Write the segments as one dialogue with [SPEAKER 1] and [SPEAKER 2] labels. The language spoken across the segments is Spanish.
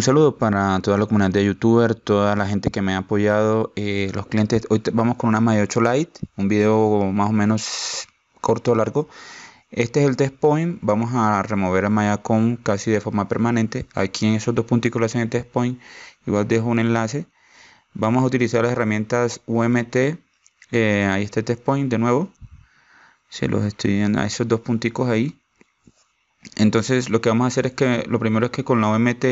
[SPEAKER 1] un saludo para toda la comunidad de youtuber, toda la gente que me ha apoyado, eh, los clientes. Hoy vamos con una Maya 8 Lite, un video más o menos corto o largo. Este es el test point, vamos a remover a maya con casi de forma permanente. Aquí en esos dos punticos en hacen el test point, igual dejo un enlace. Vamos a utilizar las herramientas UMT, eh, ahí está el test point de nuevo. Se los estoy viendo a esos dos punticos ahí. Entonces lo que vamos a hacer es que lo primero es que con la umt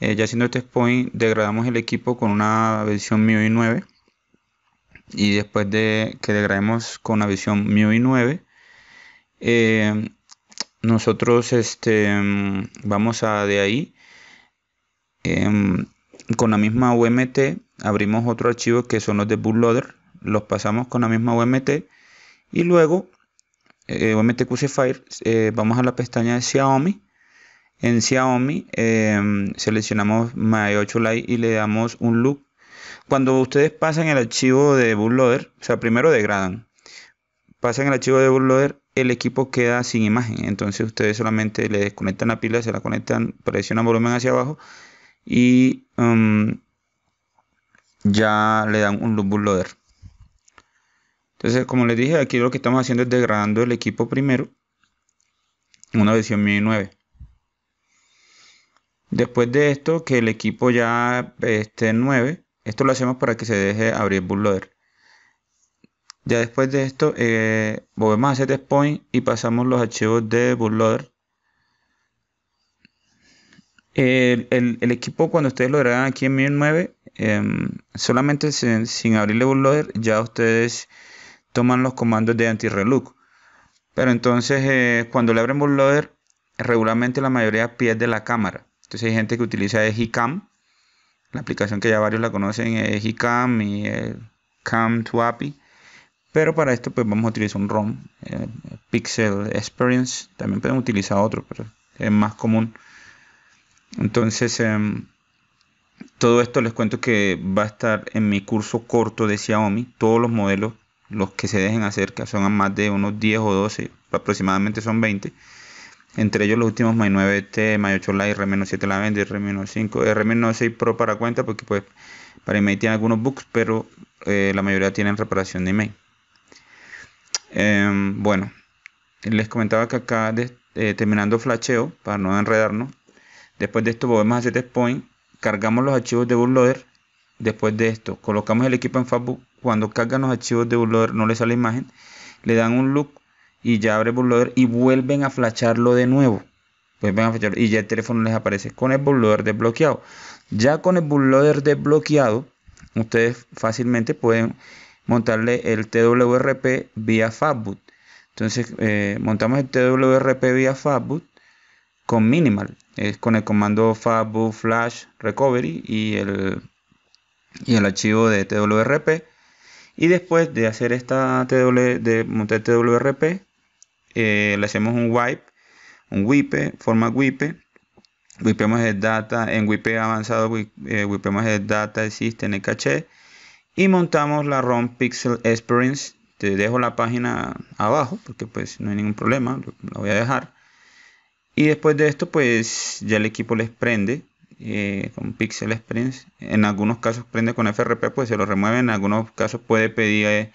[SPEAKER 1] eh, ya haciendo test point, degradamos el equipo con una versión MIUI 9. Y después de que degrademos con la versión MIUI 9, eh, nosotros este, vamos a de ahí. Em, con la misma UMT abrimos otro archivo que son los de bootloader. Los pasamos con la misma UMT. Y luego, eh, UMT Fire, vamos a la pestaña de Xiaomi en Xiaomi em, seleccionamos My8 Lite y le damos un loop. Cuando ustedes pasan el archivo de bootloader, o sea, primero degradan, pasan el archivo de bootloader, el equipo queda sin imagen. Entonces ustedes solamente le desconectan la pila, se la conectan, presionan volumen hacia abajo y em, ya le dan un loop bootloader. Entonces, como les dije, aquí lo que estamos haciendo es degradando el equipo primero en una versión 9 Después de esto, que el equipo ya esté en 9, esto lo hacemos para que se deje abrir bootloader. Ya después de esto, eh, volvemos a set point y pasamos los archivos de bootloader. El, el, equipo cuando ustedes lo agregan aquí en 1009, eh, em, solamente sin, abrirle bootloader, ya ustedes toman los comandos de anti-relook. Pero entonces, eh, cuando le abren bootloader, regularmente la mayoría pierde la cámara. Entonces hay gente que utiliza EgiCam. la aplicación que ya varios la conocen, es y eh, Cam to API. Pero para esto pues vamos a utilizar un ROM, eh, Pixel Experience. También podemos utilizar otro, pero es más común. Entonces, em, todo esto les cuento que va a estar en mi curso corto de Xiaomi. Todos los modelos, los que se dejen acerca, son son más de unos 10 o 12, aproximadamente son 20 entre ellos los últimos my 9T, my 8 Lite, R-7 la R-5, R-6 eh, Pro para cuenta, porque pues para email tiene algunos bugs, pero eh, la mayoría tienen reparación de email. Em, bueno, les comentaba que acá de, eh, terminando flasheo, para no enredarnos, después de esto volvemos a hacer point, cargamos los archivos de bootloader, después de esto colocamos el equipo en Facebook, cuando cargan los archivos de bootloader no le sale imagen, le dan un look y ya abre el bootloader y vuelven a flasharlo de nuevo. Vuelven a y ya el teléfono les aparece con el bootloader desbloqueado. Ya con el bootloader desbloqueado, ustedes fácilmente pueden montarle el TWRP vía Fabboot. Entonces eh, montamos el TWRP vía Fabboot con minimal, es con el comando fastboot flash recovery y el, y el archivo de TWRP. Y después de hacer esta de montar TWRP, eh, le hacemos un wipe, un wipe, forma wipe, wipeamos el data, en wipe avanzado eh, wipeamos el data, existe en el caché, y montamos la ROM Pixel Experience, te dejo la página abajo, porque pues no hay ningún problema, la voy a dejar, y después de esto pues ya el equipo les prende, eh, con Pixel Experience. En algunos casos prende con FRP, pues se lo remueve. En algunos casos puede pedir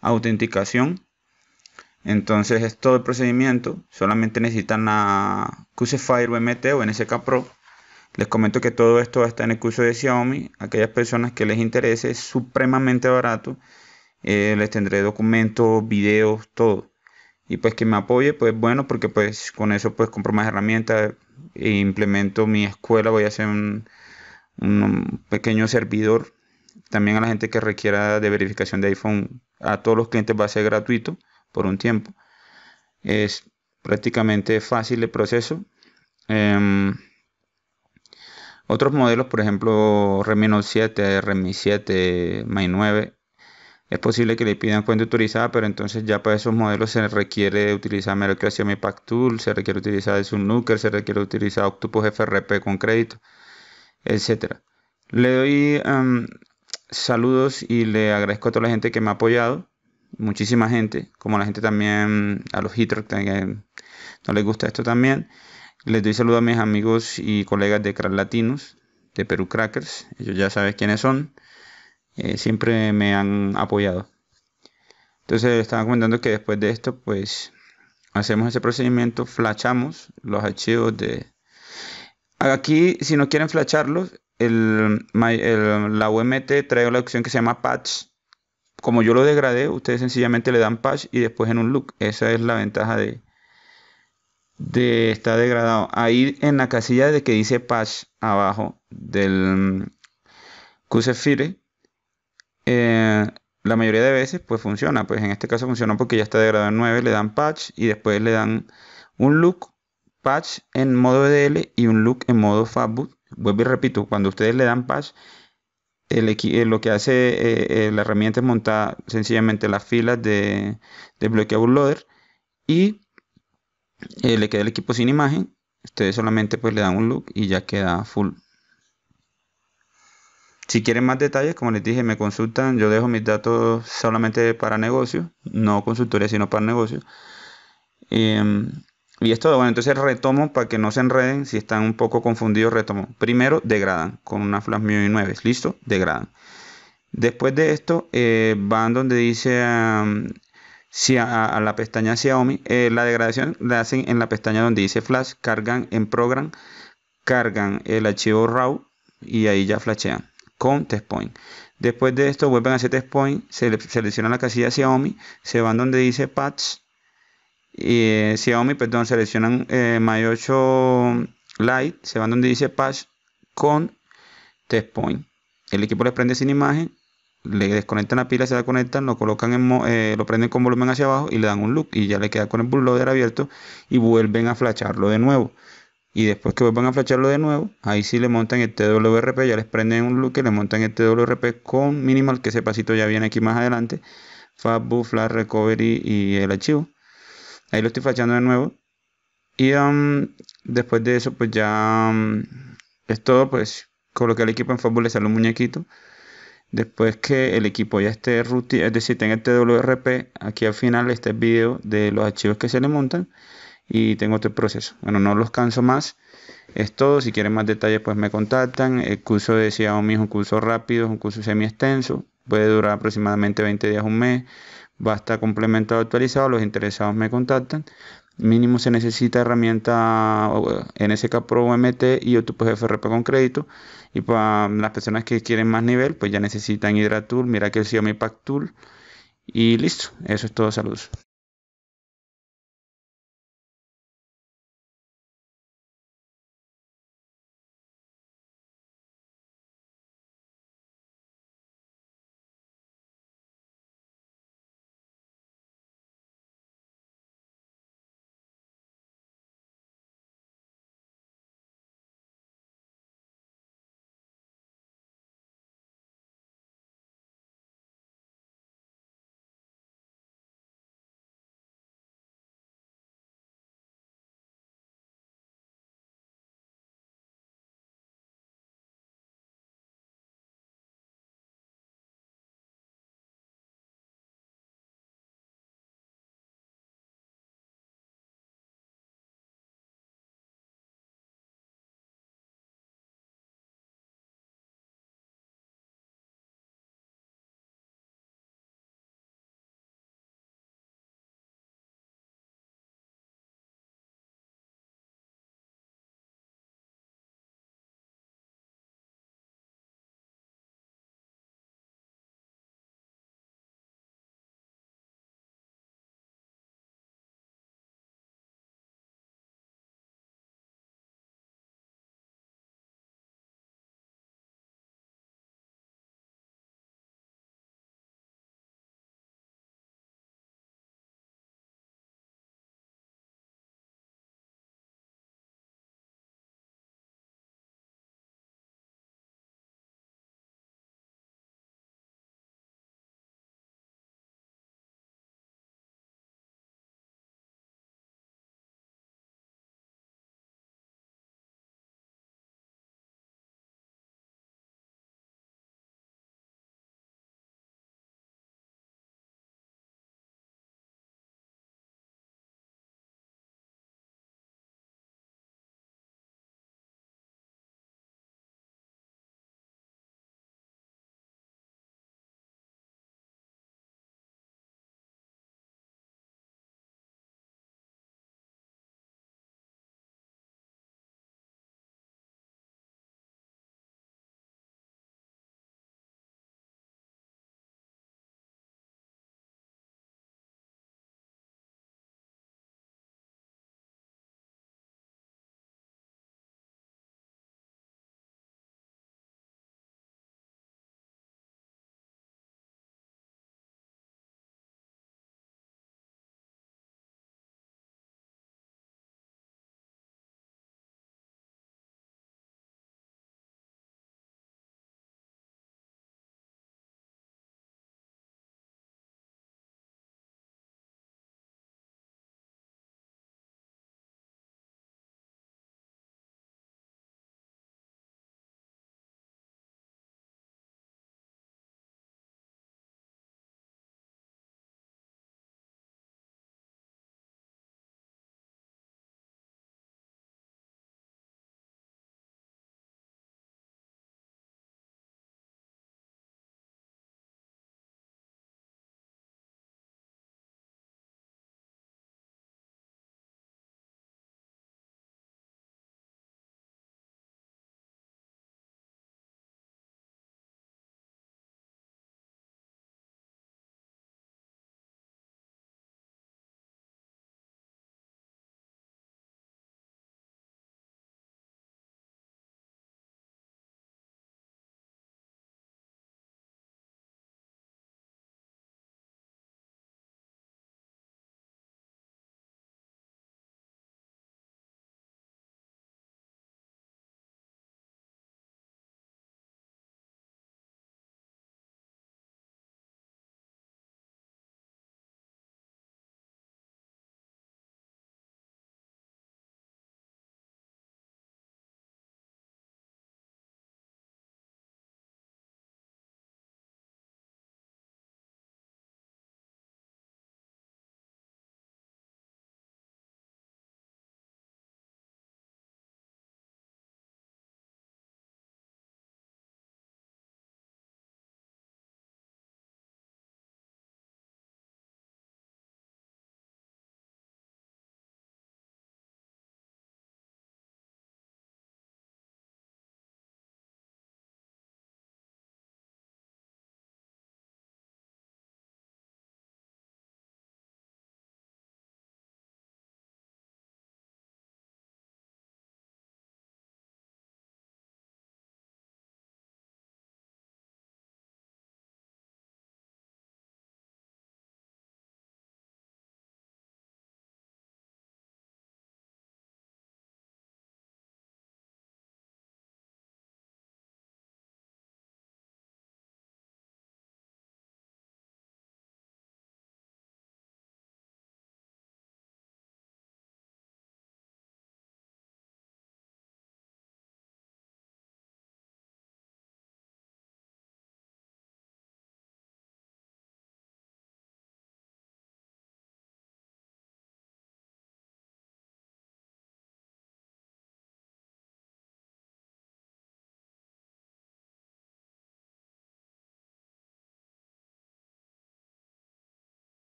[SPEAKER 1] autenticación. Entonces es todo el procedimiento, solamente necesitan la Fire UMT o NSK Pro. Les comento que todo esto está en el curso de Xiaomi. Aquellas personas que les interese, es supremamente barato. Eh, les tendré documentos, videos, todo. Y pues que me apoye, pues bueno, porque pues con eso pues compro más herramientas e implemento mi escuela. Voy a hacer un, un pequeño servidor. También a la gente que requiera de verificación de iPhone, a todos los clientes va a ser gratuito por un tiempo. Es prácticamente fácil el proceso. Em, otros modelos, por ejemplo, REMI 7, REMI 7, my 9, es posible que le pidan cuenta utilizada pero entonces ya para esos modelos se requiere utilizar que Mi Pack Tool, se requiere utilizar Sunlooker, se requiere utilizar Octopus FRP con crédito, etcétera. Le doy em, saludos y le agradezco a toda la gente que me ha apoyado muchísima gente, como la gente también, a los hitters que no les gusta esto también. Les doy saludo a mis amigos y colegas de Crack Latinos, de Perú Crackers, ellos ya sabes quiénes son, eh, siempre me han apoyado. Entonces estaba comentando que después de esto, pues hacemos ese procedimiento, flashamos los archivos de... Aquí, si no quieren flasharlos, el, el, la UMT trae la opción que se llama patch, como yo lo degradé, ustedes sencillamente le dan patch y después en un look. Esa es la ventaja de, de estar degradado. Ahí en la casilla de que dice patch abajo del mm, QCFire, eh, la mayoría de veces pues funciona. Pues en este caso funciona porque ya está degradado en 9, le dan patch y después le dan un look, patch en modo e DL y un look en modo fastboot. Vuelvo y repito, cuando ustedes le dan patch, eh, lo que hace eh, eh, la herramienta es montar sencillamente las filas de, de bloqueo loader y le queda el equipo sin imagen. Ustedes solamente pues le dan un look y ya queda full. Si quieren más detalles, como les dije, me consultan. Yo dejo mis datos solamente para negocio, no consultoría, sino para negocio. Em, y esto, bueno, entonces retomo para que no se enreden, si están un poco confundidos, retomo. Primero, degradan con una flash y 9, ¿listo? Degradan. Después de esto, eh, van donde dice si a, la pestaña Xiaomi. Eh, la degradación la hacen en la pestaña donde dice flash, cargan en program, cargan el archivo RAW y ahí ya flashean con test point. Después de esto, vuelven a hacer test point, se, seleccionan la casilla Xiaomi, se van donde dice patch y eh, Xiaomi, perdón, seleccionan eh, My 8 Lite, se van donde dice Patch con Test Point. El equipo les prende sin imagen, le desconectan la pila, se la conectan, lo colocan en eh, lo prenden con volumen hacia abajo y le dan un look y ya le queda con el bootloader abierto y vuelven a flasharlo de nuevo. Y después que vuelvan a flasharlo de nuevo, ahí sí le montan el TWRP, ya les prenden un look y le montan el TWRP con minimal, que ese pasito ya viene aquí más adelante, Fastboot, Flash Recovery y el archivo. Ahí lo estoy flasheando de nuevo. Y um, después de eso, pues ya um, es todo. Pues coloqué el equipo en fútbol, le sale un muñequito. Después que el equipo ya esté ruti, es decir, tenga el este TWRP, aquí al final este video de los archivos que se le montan y tengo este proceso. Bueno, no los canso más. Es todo. Si quieren más detalles, pues me contactan. El curso de Xiaomi es un curso rápido, es un curso semi extenso. Puede durar aproximadamente 20 días, un mes va a estar complementado actualizado, los interesados me contactan. Mínimo se necesita herramienta eh, NSK Pro mt y YouTube pues, FRP con crédito. Y para las personas que quieren más nivel, pues ya necesitan Hydratool, mira que el Xiaomi Pack Tool. Y listo, eso es todo, saludos.